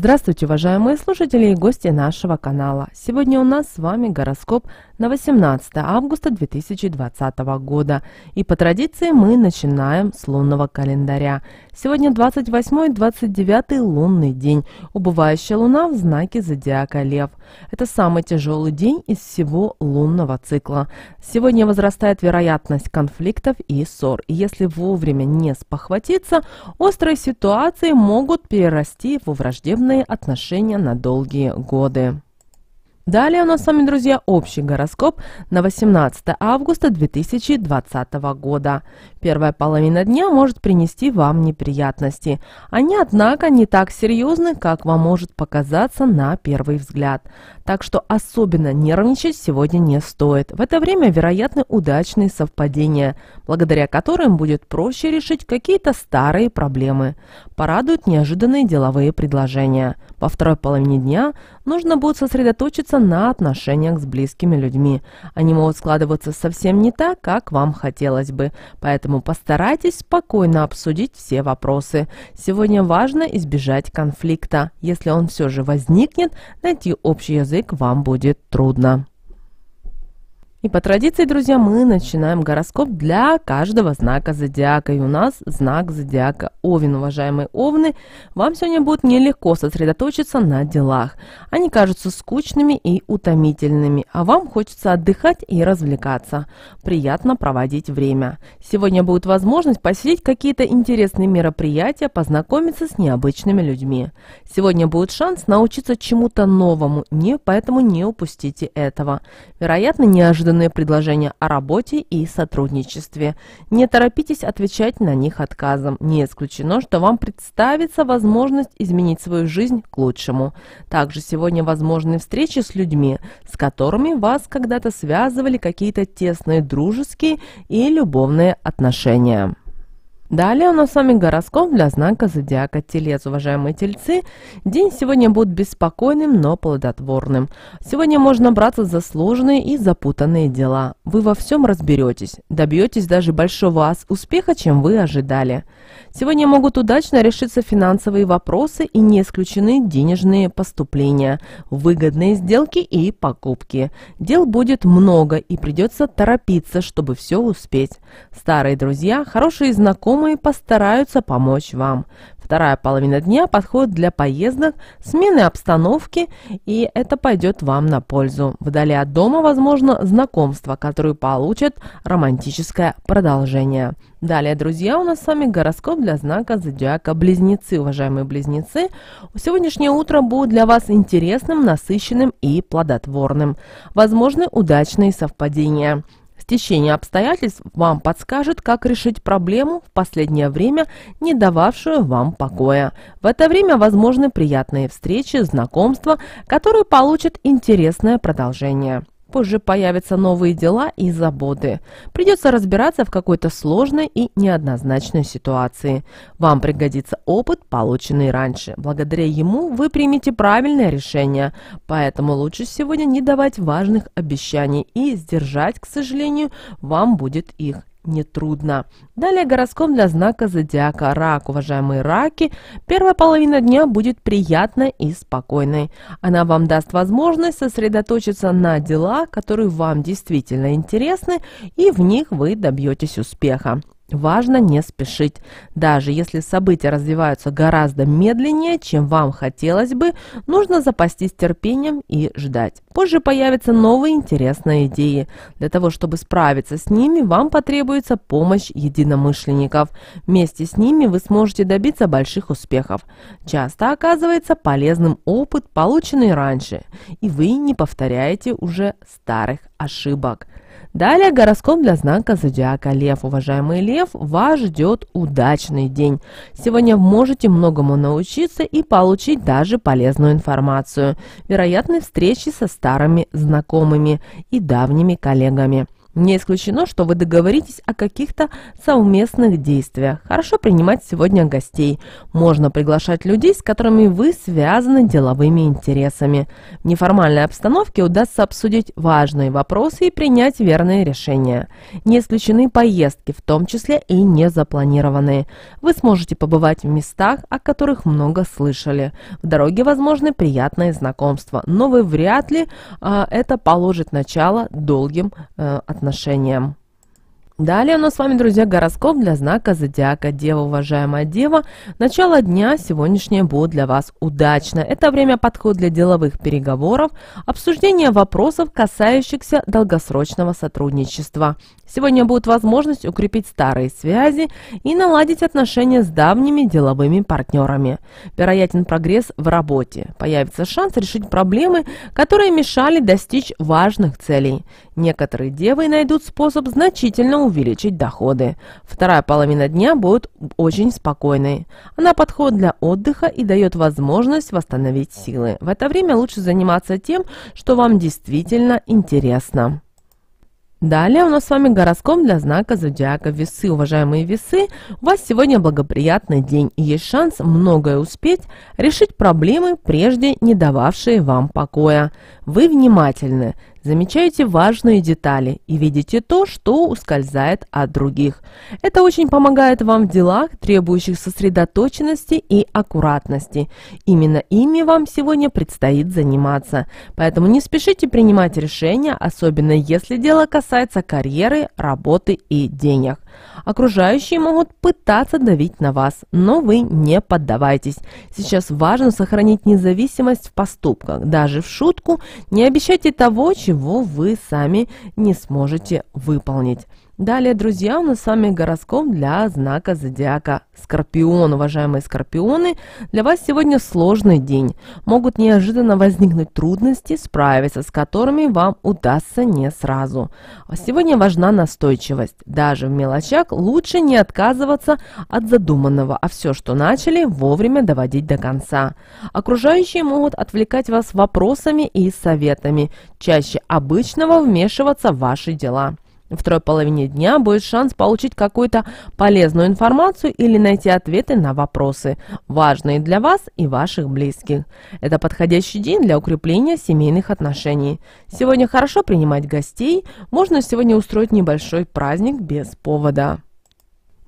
Здравствуйте, уважаемые слушатели и гости нашего канала. Сегодня у нас с вами гороскоп на 18 августа 2020 года. И по традиции мы начинаем с лунного календаря. Сегодня 28-29 лунный день. Убывающая луна в знаке зодиака Лев. Это самый тяжелый день из всего лунного цикла. Сегодня возрастает вероятность конфликтов и ссор. И если вовремя не спохватиться, острые ситуации могут перерасти во враждебность взаимные отношения на долгие годы. Далее у нас с вами, друзья, общий гороскоп на 18 августа 2020 года. Первая половина дня может принести вам неприятности. Они, а однако, не так серьезны, как вам может показаться на первый взгляд. Так что особенно нервничать сегодня не стоит. В это время вероятны удачные совпадения, благодаря которым будет проще решить какие-то старые проблемы. Порадуют неожиданные деловые предложения. Во второй половине дня нужно будет сосредоточиться сказываться на отношениях с близкими людьми. Они могут складываться совсем не так, как вам хотелось бы. Поэтому постарайтесь спокойно обсудить все вопросы. Сегодня важно избежать конфликта. Если он все же возникнет, найти общий язык вам будет трудно. И по традиции, друзья, мы начинаем гороскоп для каждого знака зодиака. И у нас знак зодиака Овен. Уважаемые Овны, вам сегодня будет нелегко сосредоточиться на делах. Они кажутся скучными и утомительными, а вам хочется отдыхать и развлекаться. Приятно проводить время. Сегодня будет возможность посетить какие-то интересные мероприятия, познакомиться с необычными людьми. Сегодня будет шанс научиться чему-то новому, не поэтому не упустите этого. Вероятно, неожиданно созданные предложения о работе и сотрудничестве. Не торопитесь отвечать на них отказом. Не исключено, что вам представится возможность изменить свою жизнь к лучшему. Также сегодня возможны встречи с людьми, с которыми вас когда-то связывали какие-то тесные дружеские и любовные отношения. Далее у нас с вами гороскоп для знака зодиака Телец. Уважаемые тельцы, день сегодня будет беспокойным, но плодотворным. Сегодня можно браться за сложные и запутанные дела. Вы во всем разберетесь, добьетесь даже большого успеха, чем вы ожидали. Сегодня могут удачно решиться финансовые вопросы и не исключены денежные поступления, выгодные сделки и покупки. Дел будет много и придется торопиться, чтобы все успеть. Старые друзья, хорошие знакомые, знакомые постараются помочь вам. Вторая половина дня подходит для поездок, смены обстановки, и это пойдет вам на пользу. Вдали от дома возможно знакомство, которое получит романтическое продолжение. Далее, друзья, у нас с вами гороскоп для знака зодиака Близнецы. Уважаемые близнецы, сегодняшнее утро будет для вас интересным, насыщенным и плодотворным. Возможны удачные совпадения. Стечение обстоятельств вам подскажет, как решить проблему в последнее время, не дававшую вам покоя. В это время возможны приятные встречи, знакомства, которые получат интересное продолжение. Позже появятся новые дела и заботы. Придется разбираться в какой-то сложной и неоднозначной ситуации. Вам пригодится опыт, полученный раньше. Благодаря ему вы примете правильное решение. Поэтому лучше сегодня не давать важных обещаний и сдержать, к сожалению, вам будет их нетрудно. Далее гороскоп для знака зодиака Рак. Уважаемые раки, первая половина дня будет приятной и спокойной. Она вам даст возможность сосредоточиться на делах, которые вам действительно интересны, и в них вы добьетесь успеха. Важно не спешить. Даже если события развиваются гораздо медленнее, чем вам хотелось бы, нужно запастись терпением и ждать позже появятся новые интересные идеи. Для того, чтобы справиться с ними, вам потребуется помощь единомышленников. Вместе с ними вы сможете добиться больших успехов. Часто оказывается полезным опыт, полученный раньше, и вы не повторяете уже старых ошибок. Далее гороскоп для знака зодиака Лев. Уважаемый Лев, вас ждет удачный день. Сегодня вы можете многому научиться и получить даже полезную информацию. Вероятны встречи со старшими старыми знакомыми и давними коллегами – не исключено, что вы договоритесь о каких-то совместных действиях. Хорошо принимать сегодня гостей. Можно приглашать людей, с которыми вы связаны деловыми интересами. В неформальной обстановке удастся обсудить важные вопросы и принять верные решения. Не исключены поездки, в том числе и незапланированные. Вы сможете побывать в местах, о которых много слышали. В дороге возможны приятные знакомства, но вы вряд ли э, это положит начало долгим э, отношениям. Далее у нас с вами, друзья, гороскоп для знака Зодиака Дева, уважаемая Дева. Начало дня сегодняшнее будет для вас удачно. Это время подход для деловых переговоров, обсуждения вопросов, касающихся долгосрочного сотрудничества. Сегодня будет возможность укрепить старые связи и наладить отношения с давними деловыми партнерами. Вероятен прогресс в работе. Появится шанс решить проблемы, которые мешали достичь важных целей. Некоторые девы найдут способ значительно увеличить доходы. Вторая половина дня будет очень спокойной. Она подходит для отдыха и дает возможность восстановить силы. В это время лучше заниматься тем, что вам действительно интересно. Далее у нас с вами гороскоп для знака зодиака весы. Уважаемые весы, у вас сегодня благоприятный день и есть шанс многое успеть, решить проблемы, прежде не дававшие вам покоя. Вы внимательны, замечаете важные детали и видите то, что ускользает от других. Это очень помогает вам в делах, требующих сосредоточенности и аккуратности. Именно ими вам сегодня предстоит заниматься. Поэтому не спешите принимать решения, особенно если дело касается карьеры, работы и денег. Окружающие могут пытаться давить на вас, но вы не поддавайтесь. Сейчас важно сохранить независимость в поступках, даже в шутку. Не обещайте того, чего вы сами не сможете выполнить. Далее, друзья, у нас с вами гороскоп для знака зодиака Скорпион. Уважаемые скорпионы, для вас сегодня сложный день. Могут неожиданно возникнуть трудности, справиться с которыми вам удастся не сразу. Сегодня важна настойчивость. Даже в мелочах лучше не отказываться от задуманного, а все, что начали, вовремя доводить до конца. Окружающие могут отвлекать вас вопросами и советами, чаще обычного вмешиваться в ваши дела. В второй половине дня будет шанс получить какую-то полезную информацию или найти ответы на вопросы, важные для вас и ваших близких. Это подходящий день для укрепления семейных отношений. Сегодня хорошо принимать гостей, можно сегодня устроить небольшой праздник без повода.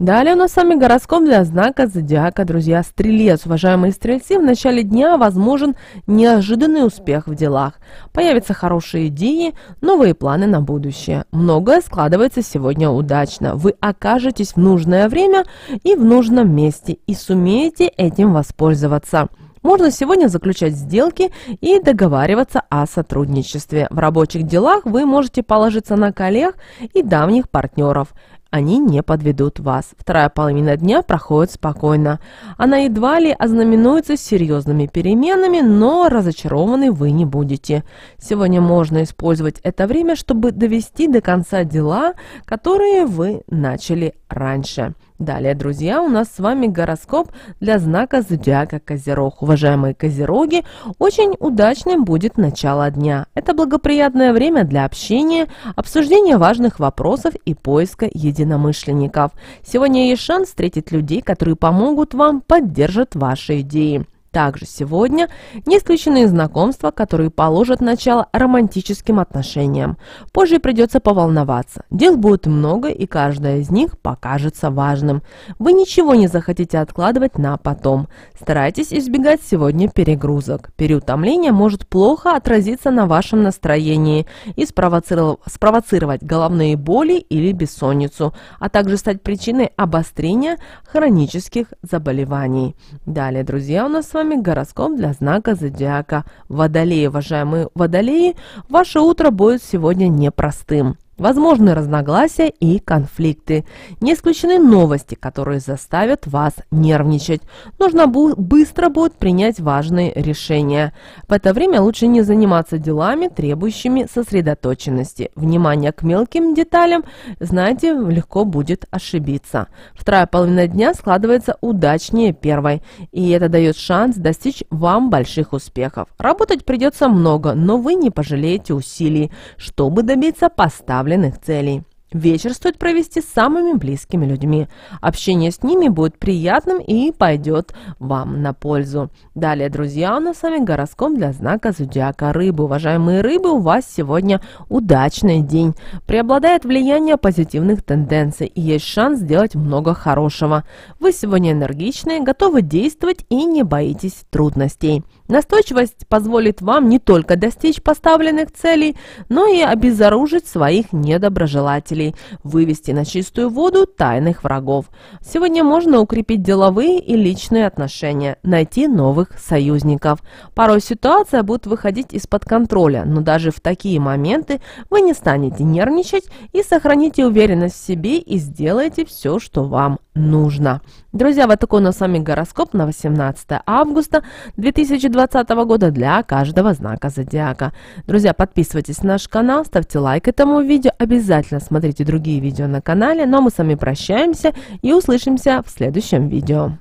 Далее у нас с вами гороскоп для знака зодиака, друзья, стрелец. Уважаемые стрельцы, в начале дня возможен неожиданный успех в делах. Появятся хорошие идеи, новые планы на будущее. Многое складывается сегодня удачно. Вы окажетесь в нужное время и в нужном месте и сумеете этим воспользоваться. Можно сегодня заключать сделки и договариваться о сотрудничестве. В рабочих делах вы можете положиться на коллег и давних партнеров они не подведут вас. Вторая половина дня проходит спокойно. Она едва ли ознаменуется серьезными переменами, но разочарованы вы не будете. Сегодня можно использовать это время, чтобы довести до конца дела, которые вы начали раньше. Далее, друзья, у нас с вами гороскоп для знака зодиака Козерог. Уважаемые козероги, очень удачным будет начало дня. Это благоприятное время для общения, обсуждения важных вопросов и поиска единомышленников. Сегодня есть шанс встретить людей, которые помогут вам, поддержат ваши идеи. Также сегодня не исключены знакомства, которые положат начало романтическим отношениям. Позже придется поволноваться. Дел будет много, и каждое из них покажется важным. Вы ничего не захотите откладывать на потом. Старайтесь избегать сегодня перегрузок. Переутомление может плохо отразиться на вашем настроении и спровоцировать головные боли или бессонницу, а также стать причиной обострения хронических заболеваний. Далее, друзья, у нас с вами вами гороскоп для знака зодиака Водолеи. Уважаемые водолеи, ваше утро будет сегодня непростым. Возможны разногласия и конфликты. Не исключены новости, которые заставят вас нервничать. Нужно быстро будет принять важные решения. В это время лучше не заниматься делами, требующими сосредоточенности. Внимание к мелким деталям, знаете, легко будет ошибиться. Вторая половина дня складывается удачнее первой, и это дает шанс достичь вам больших успехов. Работать придется много, но вы не пожалеете усилий, чтобы добиться поставленных поставленных целей. Вечер стоит провести с самыми близкими людьми. Общение с ними будет приятным и пойдет вам на пользу. Далее, друзья, у нас с вами гороскоп для знака зодиака рыбы. Уважаемые рыбы, у вас сегодня удачный день. Преобладает влияние позитивных тенденций и есть шанс сделать много хорошего. Вы сегодня энергичны, готовы действовать и не боитесь трудностей. Настойчивость позволит вам не только достичь поставленных целей, но и обезоружить своих недоброжелателей целей – вывести на чистую воду тайных врагов. Сегодня можно укрепить деловые и личные отношения, найти новых союзников. Порой ситуация будет выходить из-под контроля, но даже в такие моменты вы не станете нервничать и сохраните уверенность в себе и сделаете все, что вам нужно. Друзья, вот такой у нас с вами гороскоп на 18 августа 2020 года для каждого знака зодиака. Друзья, подписывайтесь на наш канал, ставьте лайк этому видео, обязательно смотрите смотрите другие видео на канале. Ну а мы с вами прощаемся и услышимся в следующем видео.